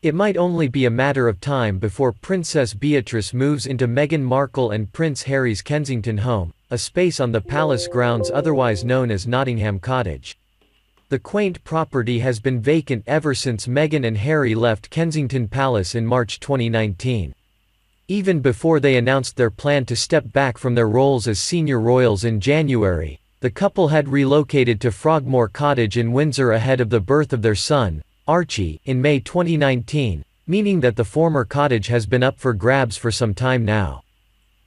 It might only be a matter of time before Princess Beatrice moves into Meghan Markle and Prince Harry's Kensington home, a space on the palace grounds otherwise known as Nottingham Cottage. The quaint property has been vacant ever since Meghan and Harry left Kensington Palace in March 2019. Even before they announced their plan to step back from their roles as senior royals in January, the couple had relocated to Frogmore Cottage in Windsor ahead of the birth of their son, Archie, in May 2019, meaning that the former cottage has been up for grabs for some time now.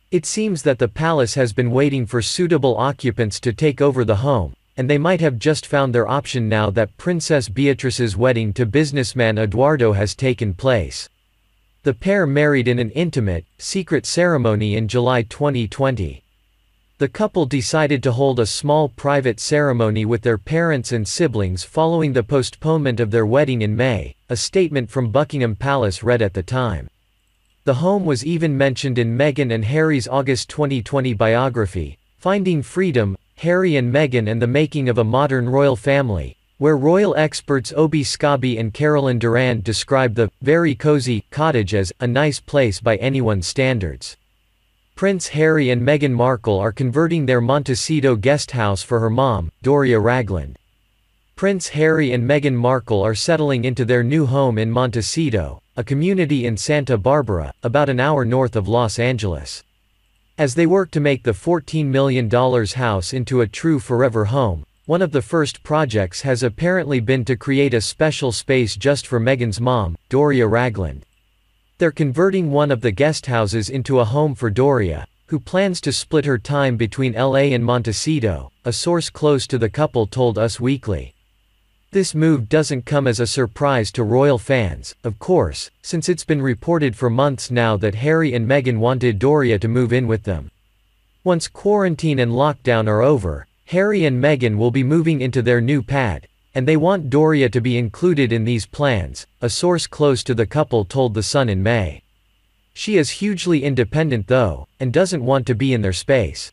It seems that the palace has been waiting for suitable occupants to take over the home, and they might have just found their option now that Princess Beatrice's wedding to businessman Eduardo has taken place. The pair married in an intimate, secret ceremony in July 2020. The couple decided to hold a small private ceremony with their parents and siblings following the postponement of their wedding in May, a statement from Buckingham Palace read at the time. The home was even mentioned in Meghan and Harry's August 2020 biography, Finding Freedom, Harry and Meghan and the Making of a Modern Royal Family, where royal experts Obi Scobby and Carolyn Durand described the very cozy cottage as a nice place by anyone's standards. Prince Harry and Meghan Markle are converting their Montecito guesthouse for her mom, Doria Ragland. Prince Harry and Meghan Markle are settling into their new home in Montecito, a community in Santa Barbara, about an hour north of Los Angeles. As they work to make the $14 million house into a true forever home, one of the first projects has apparently been to create a special space just for Meghan's mom, Doria Ragland. They're converting one of the guest houses into a home for Doria, who plans to split her time between LA and Montecito, a source close to the couple told Us Weekly. This move doesn't come as a surprise to royal fans, of course, since it's been reported for months now that Harry and Meghan wanted Doria to move in with them. Once quarantine and lockdown are over, Harry and Meghan will be moving into their new pad, and they want Doria to be included in these plans, a source close to the couple told The Sun in May. She is hugely independent though, and doesn't want to be in their space.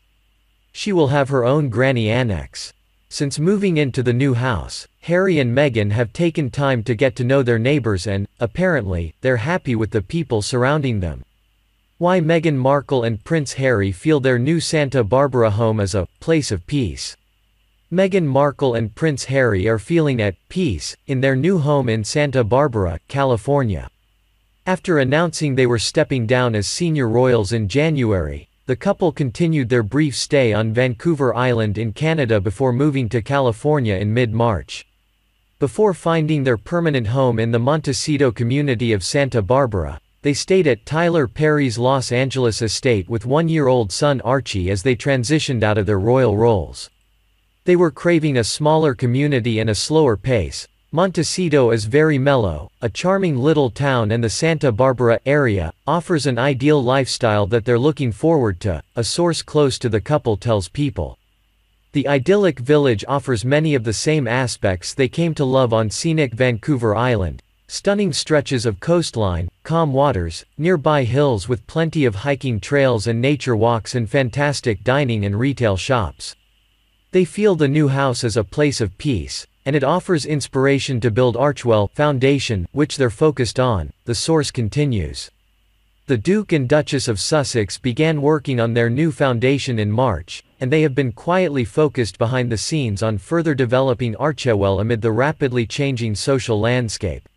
She will have her own granny annex. Since moving into the new house, Harry and Meghan have taken time to get to know their neighbors and, apparently, they're happy with the people surrounding them. Why Meghan Markle and Prince Harry feel their new Santa Barbara home is a place of peace. Meghan Markle and Prince Harry are feeling at peace in their new home in Santa Barbara, California. After announcing they were stepping down as senior royals in January, the couple continued their brief stay on Vancouver Island in Canada before moving to California in mid-March. Before finding their permanent home in the Montecito community of Santa Barbara, they stayed at Tyler Perry's Los Angeles estate with one-year-old son Archie as they transitioned out of their royal roles. They were craving a smaller community and a slower pace. Montecito is very mellow, a charming little town and the Santa Barbara area offers an ideal lifestyle that they're looking forward to, a source close to the couple tells people. The idyllic village offers many of the same aspects they came to love on scenic Vancouver Island. Stunning stretches of coastline, calm waters, nearby hills with plenty of hiking trails and nature walks and fantastic dining and retail shops. They feel the new house is a place of peace, and it offers inspiration to build Archwell foundation, which they're focused on, the source continues. The Duke and Duchess of Sussex began working on their new foundation in March, and they have been quietly focused behind the scenes on further developing Archewell amid the rapidly changing social landscape.